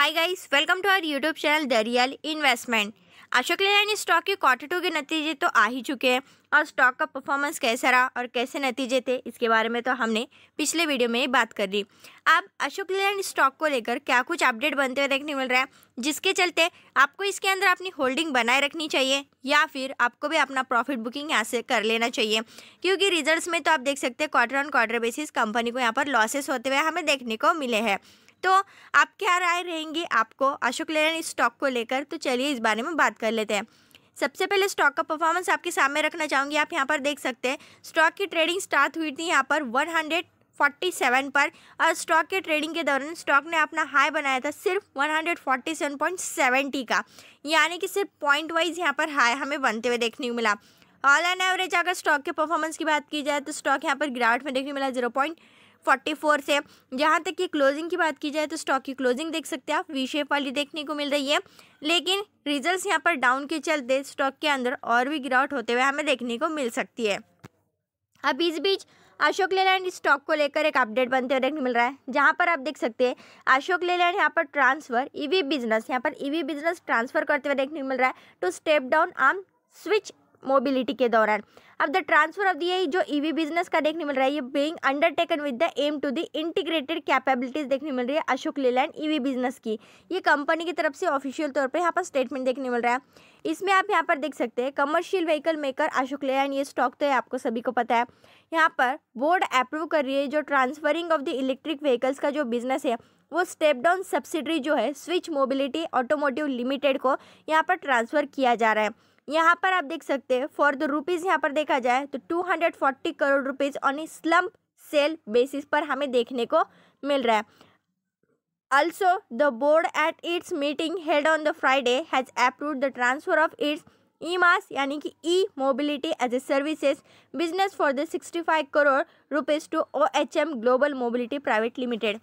hi guys welcome to our YouTube channel the real investment Ashok Leyland stock के quarter two के नतीजे तो आ ही चुके हैं और स्टॉक का परफॉर्मेंस कैसा रहा और कैसे नतीजे थे इसके बारे में तो हमने पिछले वीडियो में ही बात कर ली अब अशोक लेलैंड स्टॉक को लेकर क्या कुछ अपडेट बनते हुए देखने मिल रहा है जिसके चलते आपको इसके अंदर अपनी होल्डिंग बनाए रखनी चाहिए या फिर आपको भी अपना प्रॉफिट बुकिंग यहाँ से कर लेना चाहिए क्योंकि रिजल्ट में तो आप देख सकते हैं quarter on quarter basis company को यहाँ पर लॉसेस होते हुए हमें देखने को मिले हैं तो आप क्या राय रहेंगी आपको अशोक लेलन इस स्टॉक को लेकर तो चलिए इस बारे में बात कर लेते हैं सबसे पहले स्टॉक का परफॉर्मेंस आपके सामने रखना चाहूँगी आप यहाँ पर देख सकते हैं स्टॉक की ट्रेडिंग स्टार्ट हुई थी यहाँ पर वन हंड्रेड फोर्टी सेवन पर और स्टॉक के ट्रेडिंग के दौरान स्टॉक ने अपना हाई बनाया था सिर्फ one hundred forty seven point seventy का यानी कि सिर्फ पॉइंट वाइज यहाँ पर हाई हमें बनते हुए देखने को मिला ऑल एंड एवरेज अगर स्टॉक के परफॉर्मेंस की बात की जाए तो स्टॉक यहाँ पर गिरावट में देखने मिला जीरो पॉइंट फोर्टी से जहाँ तक कि क्लोजिंग की बात की जाए तो स्टॉक की क्लोजिंग देख सकते हैं आप वी शेप वाली देखने को मिल रही है लेकिन रिजल्ट्स यहाँ पर डाउन के चलते स्टॉक के अंदर और भी गिरावट होते हुए हमें देखने को मिल सकती है अब इस बीच अशोक लेलैंड स्टॉक को लेकर एक अपडेट बनते हुए देखने मिल रहा है जहाँ पर आप देख सकते हैं अशोक लेलैंड यहाँ पर ट्रांसफर ईवी बिजनेस यहाँ पर ईवी बिजनेस ट्रांसफर करते हुए देखने को मिल रहा है to step down arm Switch Mobility के दौरान अब द ट्रांसफर ऑफ द ये जो ईवी e बिजनेस का देखने मिल रहा है ये being undertaken with the aim to the integrated capabilities देखने मिल रही है Ashok Leyland EV e business की ये कंपनी की तरफ से ऑफिशियल तौर पे यहाँ पर स्टेटमेंट देखने मिल रहा है इसमें आप यहाँ पर देख सकते हैं commercial vehicle maker Ashok Leyland ये स्टॉक तो है आपको सभी को पता है यहाँ पर बोर्ड अप्रूव कर रही है जो transferring of the electric vehicles का जो बिजनेस है वो स्टेप डाउन सब्सिडरी जो है स्विच मोबिलिटी ऑटोमोटिव लिमिटेड को यहाँ पर ट्रांसफ़र किया जा रहा है यहाँ पर आप देख सकते हैं फॉर द रुपीज़ यहाँ पर देखा जाए तो 240 crore rupees on a slump sale basis पर हमें देखने को मिल रहा है the board at its meeting held on the Friday has approve the transfer of its e MaaS यानी कि e mobility as a services business for the 65 crore rupees to O H M global mobility private limited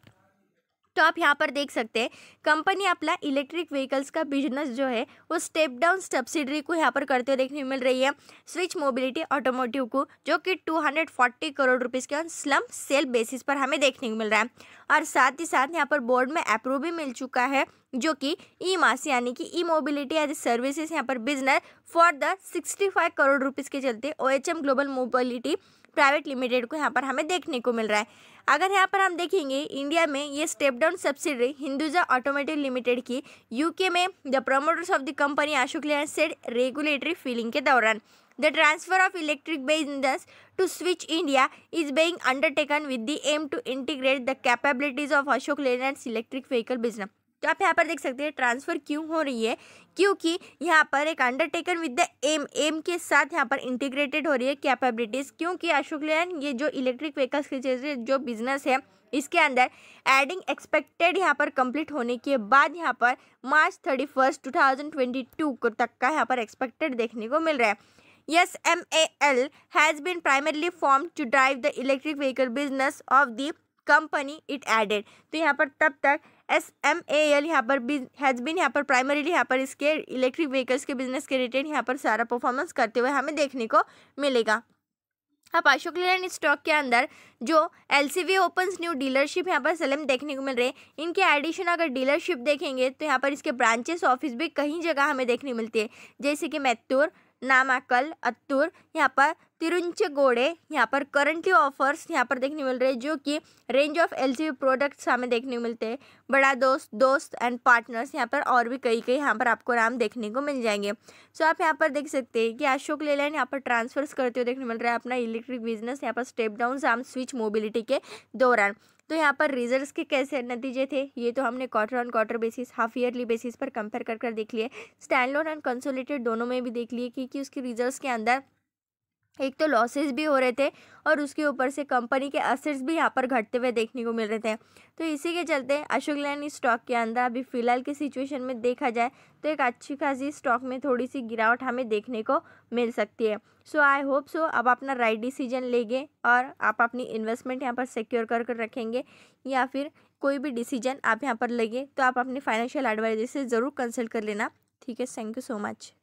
तो आप यहाँ पर देख सकते हैं company अपना इलेक्ट्रिक व्हीकल्स का बिजनेस जो है वो स्टेप डाउन सब्सिडरी को यहाँ पर करते हुए देखने को मिल रही है स्विच मोबिलिटी ऑटोमोटिव को जो कि 240 करोड़ रुपीज़ के ऑन स्लम सेल बेसिस पर हमें देखने को मिल रहा है और साथ ही साथ यहाँ पर बोर्ड में अप्रूव भी मिल चुका है जो कि ई मास यानी कि ई मोबिलिटी एज सर्विसेज यहाँ पर business for the sixty crore rupees के चलते O global mobility private limited को यहाँ पर हमें देखने को मिल रहा है अगर यहाँ पर हम देखेंगे इंडिया में ये step down subsidiary Hinduja automotive limited की यूके में the promoters of the company Ashok लिया सेड रेगुलेटरी फीलिंग के दौरान the transfer of electric business to Switch India is being undertaken with the aim to integrate the capabilities of Ashok Leyland electric vehicle business तो आप यहाँ पर देख सकते हैं ट्रांसफ़र क्यों हो रही है क्योंकि यहाँ पर एक undertaken with the aim aim के साथ यहाँ पर इंटीग्रेटेड हो रही है कैपेबिलिटीज़ क्योंकि अशोक लेन ये जो इलेक्ट्रिक व्हीकल्स के जो बिजनेस है इसके अंदर एडिंग एक्सपेक्टेड यहाँ पर कंप्लीट होने के बाद यहाँ पर March thirty first two thousand twenty two तक का यहाँ पर एक्सपेक्टेड देखने को मिल रहा है A L has been primarily form to drive the electric vehicle business of the company it added तो यहाँ पर तब तक एस एम ए एल यहाँ पर हैज़ बिन यहाँ पर प्राइमरीली यहाँ पर इसके इलेक्ट्रिक व्हीकल्स के बिजनेस के रिलेटेड यहाँ पर सारा परफॉर्मेंस करते हुए हमें देखने को मिलेगा अब अशोक लेलैंड स्टॉक के अंदर जो L C V open new dealership यहाँ पर सलेम देखने को मिल रहे हैं इनके एडिशन अगर डीलरशिप देखेंगे तो यहाँ पर इसके ब्रांचेस ऑफिस भी कहीं जगह हमें देखने मिलती है जैसे कि मैतूर नामाकल अत्तूर यहाँ पर तिरुंच गोड़े यहाँ पर करंटली ऑफर्स यहाँ पर देखने मिल रहे हैं जो कि रेंज ऑफ एल प्रोडक्ट्स हमें देखने मिलते हैं बड़ा दोस्त दोस्त एंड पार्टनर्स यहाँ पर और भी कई कई यहाँ पर आपको नाम देखने को मिल जाएंगे सो आप यहाँ पर देख सकते हैं कि अशोक लेलैंड यहाँ पर ट्रांसफर्स करते हुए देखने मिल रहा है अपना इलेक्ट्रिक बिजनेस यहाँ पर step down arm Switch Mobility के दौरान तो यहाँ पर रिजल्ट्स के कैसे नतीजे थे ये तो हमने quarter on quarter basis half yearly basis पर कंपेयर कर कर देख लिए स्टैंड लोन एंड कंसोलेटेड दोनों में भी देख लिए कि, कि उसके रिजल्ट्स के अंदर एक तो लॉसेस भी हो रहे थे और उसके ऊपर से कंपनी के असेट्स भी यहाँ पर घटते हुए देखने को मिल रहे थे तो इसी के चलते अशोक लैंड स्टॉक के अंदर अभी फ़िलहाल के सिचुएशन में देखा जाए तो एक अच्छी खासी स्टॉक में थोड़ी सी गिरावट हमें देखने को मिल सकती है सो आई होप सो आप अपना राइट डिसीजन लेंगे और आप अपनी इन्वेस्टमेंट यहाँ पर सिक्योर कर कर रखेंगे या फिर कोई भी डिसीजन आप यहाँ पर लेंगे तो आप अपने फाइनेंशियल एडवाइजर से ज़रूर कंसल्ट कर लेना ठीक है थैंक यू सो मच